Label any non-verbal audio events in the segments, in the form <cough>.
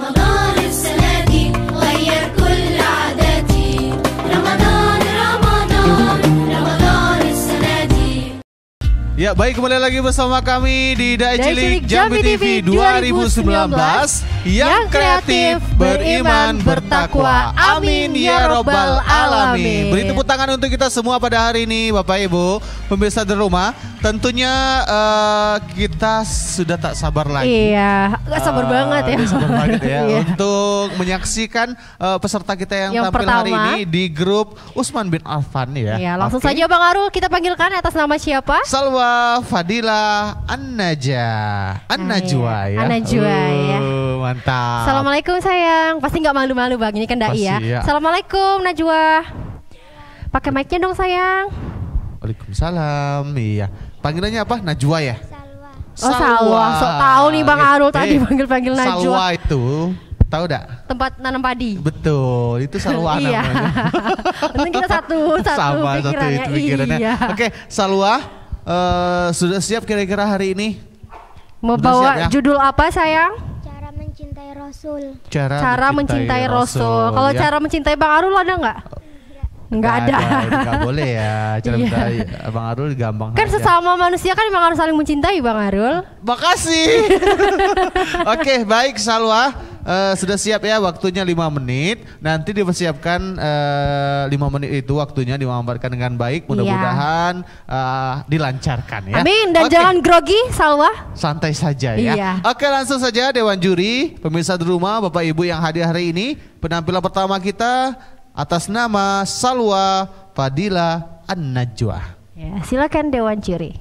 好了。Ya, baik kembali lagi bersama kami di Dai Cilik Jambi TV 2019, 2019 yang kreatif, beriman, bertakwa. Amin ya, ya robbal alamin. Beri tepuk tangan untuk kita semua pada hari ini Bapak Ibu, pemirsa di rumah. Tentunya uh, kita sudah tak sabar lagi. Iya, gak sabar uh, banget ya. Sabar banget ya <laughs> iya. untuk menyaksikan uh, peserta kita yang, yang tampil pertama, hari ini di grup Usman bin Alfan ya. Iya, langsung okay. saja Bang Arul kita panggilkan atas nama siapa? Salwa Fadila Annaja ya. Annajwa ya Annajwa uh, ya mantap Assalamualaikum sayang pasti nggak malu-malu bang ini kan dai ya. ya Assalamualaikum Najwa pakai mic-nya dong sayang Waalaikumsalam iya panggilannya apa Najwa ya Salwa. Oh Salwa, So tau nih Bang Arul eh, tadi panggil-panggil Najwa. Salwa itu tahu dak? Tempat nanam padi. Betul, itu Salwa iya. namanya. <laughs> iya. kita satu, <laughs> satu Sama, pikirannya. Satu itu pikirannya. Iya. Oke, Salwa uh, sudah siap kira-kira hari ini? Mau sudah bawa siap, ya? judul apa sayang? Cara mencintai Rasul. Cara, cara mencintai, mencintai Rasul. Rasul. Kalau ya. cara mencintai Bang Arul ada nggak? Nggak ada. <laughs> Nggak boleh ya. Cara iya. mencintai Bang Arul gampang. Kan aja. sesama manusia kan memang harus saling mencintai Bang Arul. Makasih. <laughs> Oke, okay, baik Salwa uh, sudah siap ya waktunya 5 menit. Nanti dipersiapkan uh, eh, 5 menit itu waktunya dimanfaatkan dengan baik. Iya. Mudah-mudahan uh, dilancarkan ya. Amin dan okay. jangan grogi Salwa. Santai saja ya. Iya. Oke, langsung saja dewan juri, pemirsa di rumah, Bapak Ibu yang hadir hari ini, penampilan pertama kita atas nama Salwa Fadila An-Najwa. Ya, silakan dewan juri.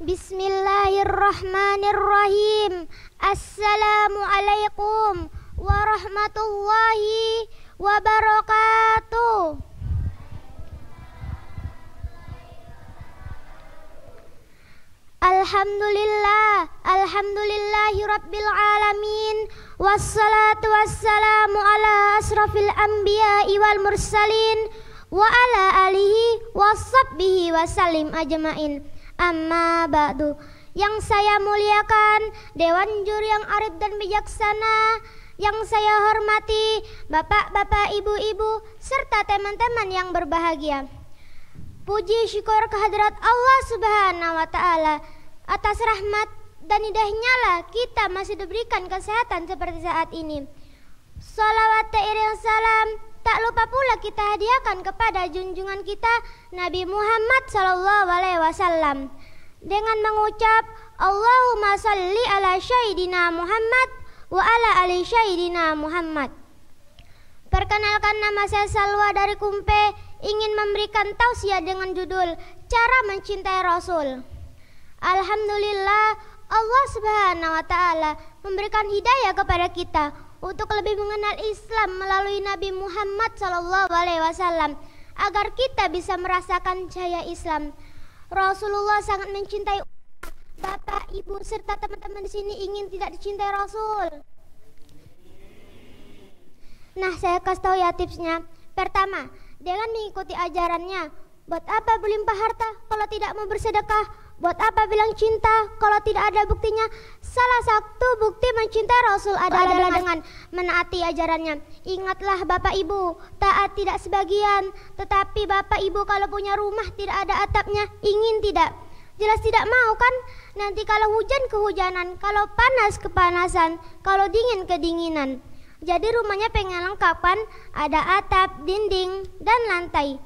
Bismillahirrahmanirrahim. Assalamualaikum warahmatullahi wabarakatuh. Alhamdulillah, alhamdulillahi rabbil alamin. Wassalatu wassalamu ala asrafil anbiya wal mursalin wa ala alihi wa salim ajmain. Amma ba'du Yang saya muliakan Dewan Juri yang arif dan bijaksana Yang saya hormati Bapak-bapak, ibu-ibu Serta teman-teman yang berbahagia Puji syukur kehadirat Allah subhanahu wa ta'ala Atas rahmat dan indahnya lah kita masih diberikan kesehatan seperti saat ini Salawat ta'irin salam Tak lupa pula kita hadiahkan kepada junjungan kita Nabi Muhammad Sallallahu Alaihi Wasallam dengan mengucap Allahumma salli ala syaidina Muhammad wa ala ali syaidina Muhammad. Perkenalkan nama saya Salwa dari Kumpe ingin memberikan tausiah dengan judul Cara Mencintai Rasul. Alhamdulillah Allah Subhanahu wa taala memberikan hidayah kepada kita untuk lebih mengenal Islam melalui Nabi Muhammad Shallallahu Alaihi Wasallam agar kita bisa merasakan cahaya Islam. Rasulullah sangat mencintai Bapak, Ibu serta teman-teman di sini ingin tidak dicintai Rasul. Nah, saya kasih tahu ya tipsnya. Pertama, dengan mengikuti ajarannya, buat apa berlimpah harta kalau tidak mau bersedekah? Buat apa bilang cinta kalau tidak ada buktinya? Salah satu bukti mencintai Rasul adalah, adalah dengan menaati ajarannya. Ingatlah Bapak Ibu, taat tidak sebagian, tetapi Bapak Ibu kalau punya rumah tidak ada atapnya, ingin tidak? Jelas tidak mau kan? Nanti kalau hujan kehujanan, kalau panas kepanasan, kalau dingin kedinginan. Jadi rumahnya pengen lengkapan Ada atap, dinding, dan lantai.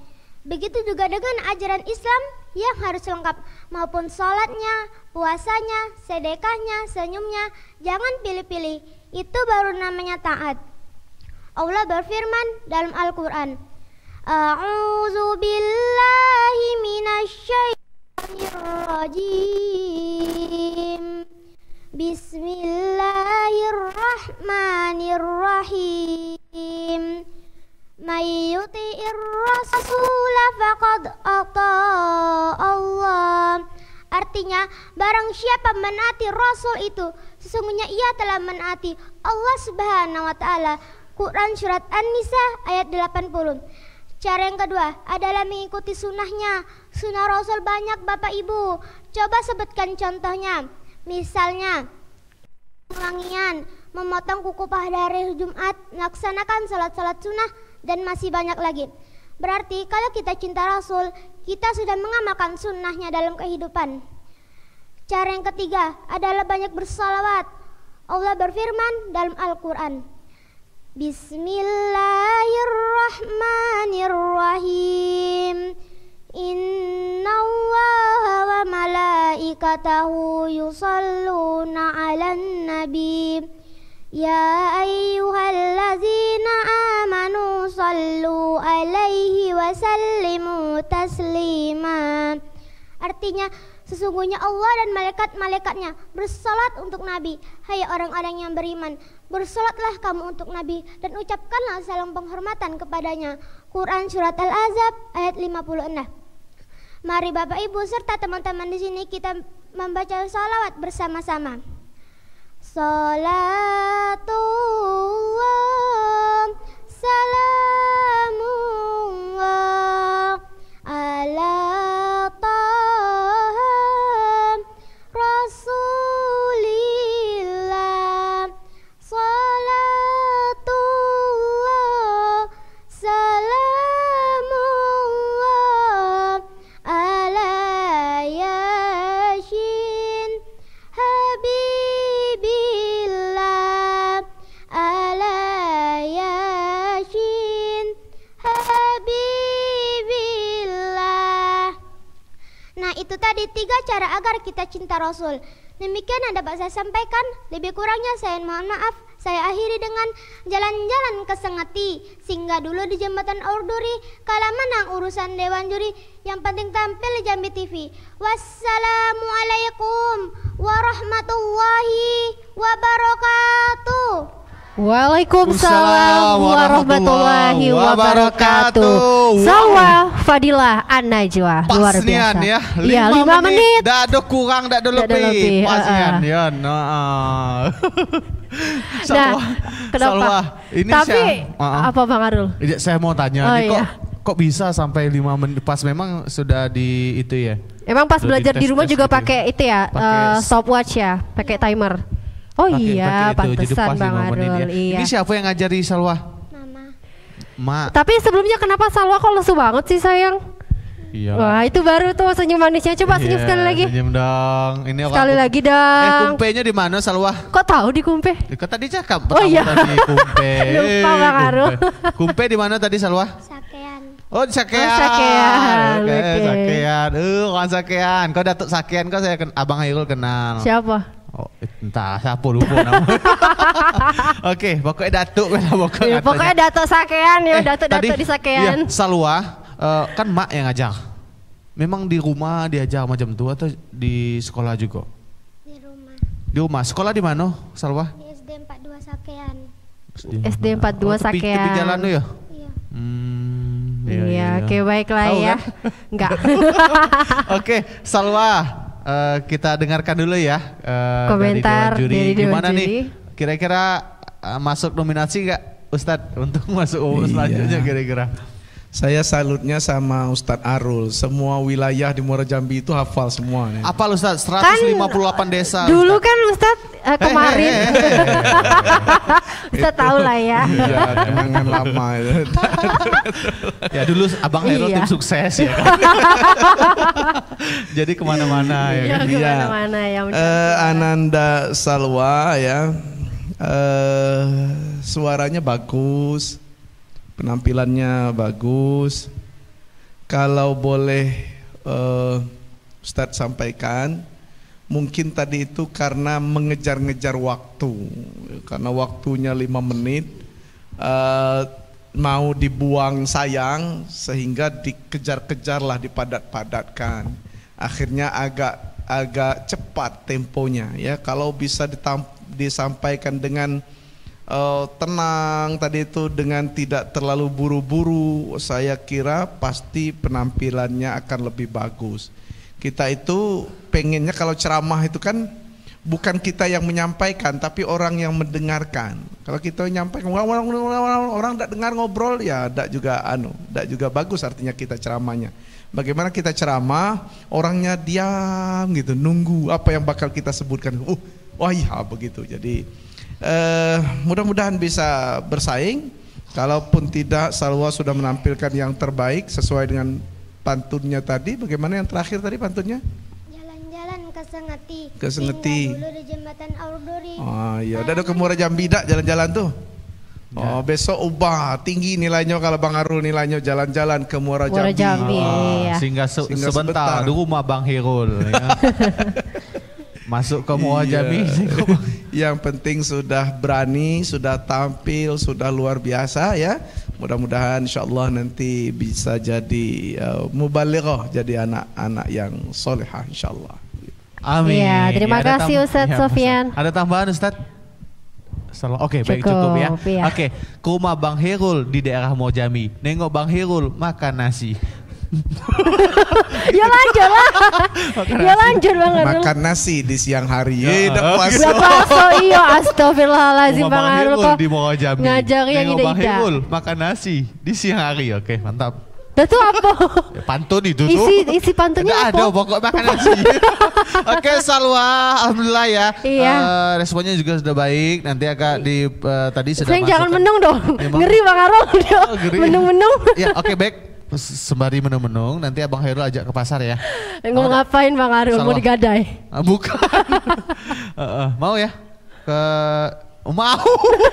Begitu juga dengan ajaran Islam yang harus lengkap maupun sholatnya, puasanya, sedekahnya, senyumnya. Jangan pilih-pilih, itu baru namanya taat. Allah berfirman dalam Al-Quran, A'udzu billahi minasyaitonir rajim. Bismillahirrahmanirrahim. May yuti'ir rasul faqad ata'a Barang siapa menaati Rasul itu, sesungguhnya ia telah menaati Allah Subhanahu wa taala. Quran surat An-Nisa ayat 80. Cara yang kedua adalah mengikuti sunnahnya. Sunnah Rasul banyak Bapak Ibu. Coba sebutkan contohnya. Misalnya, pengulangian, memotong kuku pada hari Jumat, melaksanakan salat-salat sunnah, dan masih banyak lagi. Berarti kalau kita cinta Rasul, kita sudah mengamalkan sunnahnya dalam kehidupan. Cara yang ketiga adalah banyak bersalawat. Allah berfirman dalam Al-Quran. Bismillahirrahmanirrahim. Inna Allah wa malaikatahu yusalluna ala nabi. Ya ayyuhallazina amanu sallu alaihi wa sallimu taslima. Artinya, Sesungguhnya Allah dan malaikat-malaikatnya bersolat untuk Nabi. Hai orang-orang yang beriman, bersolatlah kamu untuk Nabi dan ucapkanlah salam penghormatan kepadanya. Quran Surat Al-Azab ayat 56. Mari Bapak Ibu serta teman-teman di sini kita membaca salawat bersama-sama. Salatullah salam tadi tiga cara agar kita cinta Rasul. Demikian yang dapat saya sampaikan. Lebih kurangnya saya mohon maaf. Saya akhiri dengan jalan-jalan ke Sengati, singgah dulu di jembatan Orduri, kala menang urusan Dewan Juri, yang penting tampil di Jambi TV. Wassalamualaikum warahmatullahi wabarakatuh. Waalaikumsalam warahmatullahi wabarakatuh. Sawa Fadilah An Najwa luar biasa. ya. Iya, lima, ya, lima menit. menit. Dah ada kurang, dah ada lebih. lebih. Pas uh, ya. No. Salah. nah, kenapa? Salwa, ini Tapi saya, uh, apa Bang Arul? Iya, saya mau tanya, oh, kok iya. kok bisa sampai lima menit pas memang sudah di itu ya? Emang pas Lalu belajar di, tes, di rumah juga gitu ya? pakai itu ya, pake uh, stopwatch ya, pakai timer. Oh pake, iya, pake itu. pantesan Bang ya. Arul. Iya. Ini siapa yang ngajari Salwa? Mama. Ma. Tapi sebelumnya kenapa Salwa kok lesu banget sih sayang? Iya. Wah itu baru tuh senyum manisnya. Coba senyum yeah, sekali lagi. Senyum dong. Ini sekali aku, lagi eh, dong. Eh kumpenya di mana Salwa? Kok tahu di kumpe? Eh, kok tadi cakap. Oh iya. Tadi kumpe. <laughs> Lupa Bang Arul. Kumpe, kumpe di mana tadi Salwa? Oh sakean. Oh, sakean. Oke, okay, okay. sakean. Uh, bukan sakean. Kau datuk sakean kau saya ken abang Hairul kenal. Siapa? Oh, entah siapa lupa nama. <laughs> okay, pokoknya Datuk lah pokoknya. Iya, ya, pokoknya Datuk Sakean ya, eh, Datuk-datuk di Sakean. Iya, Salwa uh, kan mak yang ngajar. Memang di rumah diajar macam tua atau di sekolah juga? Di rumah. Di rumah. Sekolah di mana, Salwa? Di SD 42 Sakean. SD 42 oh, Sakean. Tepi, jalan ya? Iya. Hmm, ya, iya, iya, iya. oke okay, baiklah Tau ya. Kan? <laughs> Enggak. <laughs> oke, okay, Salwa uh, kita dengarkan dulu ya uh, komentar dari juri. Gimana nih? Kira-kira uh, masuk nominasi nggak Ustadz <laughs> untuk masuk iya. selanjutnya kira-kira? Saya salutnya sama Ustadz Arul. Semua wilayah di Muara Jambi itu hafal semua. Apa Ustadz? 158 kan, desa. Dulu kan Ustadz uh, kemarin. Hey, hey, hey, kita tahu lah ya. Iya, <laughs> kan lama itu. ya dulu Abang Nero iya. tim sukses ya kan. <laughs> Jadi kemana-mana ya. Iya, kan. kemana-mana iya. ya. ya uh, Ananda Salwa ya. Uh, suaranya bagus, penampilannya bagus. Kalau boleh uh, Ustadz sampaikan, Mungkin tadi itu karena mengejar-ngejar waktu, karena waktunya lima menit, uh, mau dibuang sayang, sehingga dikejar kejarlah dipadat-padatkan. Akhirnya agak agak cepat temponya ya. Kalau bisa disampaikan dengan uh, tenang tadi itu dengan tidak terlalu buru-buru, saya kira pasti penampilannya akan lebih bagus. Kita itu pengennya kalau ceramah itu kan bukan kita yang menyampaikan tapi orang yang mendengarkan. Kalau kita nyampaikan orang orang orang tidak dengar ngobrol ya tidak juga anu, tidak juga bagus artinya kita ceramahnya. Bagaimana kita ceramah orangnya diam gitu nunggu apa yang bakal kita sebutkan. Uh, wah iya begitu. Jadi eh, mudah-mudahan bisa bersaing. Kalaupun tidak Salwa sudah menampilkan yang terbaik sesuai dengan pantunnya tadi. Bagaimana yang terakhir tadi pantunnya? Kesengeti. Kesengeti. dulu di jembatan Aurduri. Oh iya, udah ada ke Muara Jambi dak jalan-jalan tuh. Ya. Oh, besok ubah tinggi nilainya kalau Bang Arul nilainya jalan-jalan ke Muara Jambi. Muara Jambi. Oh, iya. Ah, ah, sehingga, se Sehingga sebentar, sebentar di rumah Bang Herul ya. <laughs> Masuk ke Muara iya. Jambi. <laughs> Yang penting sudah berani, sudah tampil, sudah luar biasa ya. Mudah-mudahan insya Allah nanti bisa jadi uh, mubalighah, jadi anak-anak yang solehah insya Allah. Amin. Ya, terima ya, kasih Ustadz ya, Sofian. Ada tambahan Ustadz? Oke, okay, baik cukup ya. ya. Oke, okay, ke Bang Herul di daerah Mojami. Nengok Bang Herul makan nasi. <laughs> ya lanjut lah. <laughs> ya lanjut banget. Makan nasi di siang hari. Ya, ya puasa. Udah puasa iya <laughs> astagfirullahalazim Bang Herul. Di Mojami. Ngajak yang Nengok Bang Herul makan nasi di siang hari. Oke, okay, mantap. Dah tuh apa? Ya, pantun itu isi, tuh. Isi isi pantunnya apa? Ada pokok makan nasi. <laughs> Oke, Salwa, alhamdulillah ya. Iya. Uh, responnya juga sudah baik. Nanti agak di uh, tadi sudah Sering jangan menung dong. Ngeri Bang Arong. Oh, <laughs> Menung-menung. <laughs> ya, oke, okay, baik sembari menung-menung nanti Abang Hairul ajak ke pasar ya. Mau ngapain Bang Arul? Mau digadai? Ah, bukan. uh, uh, mau ya? Ke Mau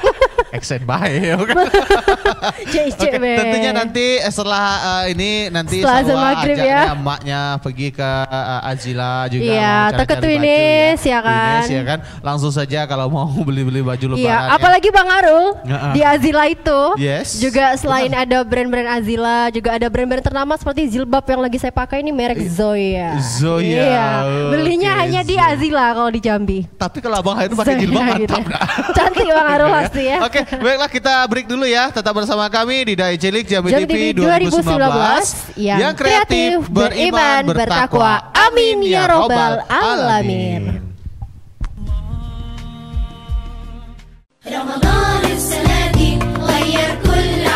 <laughs> Accent baik ya, <laughs> Oke, Tentunya nanti eh, setelah uh, ini Nanti setelah Salwa maghrib ya Maknya pergi ke uh, Azila juga Iya Ke Tunis ya. ya kan ya kan Langsung saja kalau mau <laughs> beli-beli baju iya, lebaran ya. apalagi ya. Bang Arul Di Azila itu Yes Juga selain Benar. ada brand-brand Azila Juga ada brand-brand ternama Seperti jilbab yang lagi saya pakai ini merek iya. Zoya Zoya Iya Belinya okay, hanya Zoya. di Azila kalau di Jambi Tapi kalau Abang Hairun pakai jilbab gitu. mantap gitu cantik Bang iya. Arul pasti ya. Oke, baiklah kita break dulu ya. Tetap bersama kami di Dai Cilik Jambi Jam TV 2019, 2019 yang, yang kreatif, beriman, bertakwa. Amin ya, ya robbal alamin. Ramadan السنة دي غير كل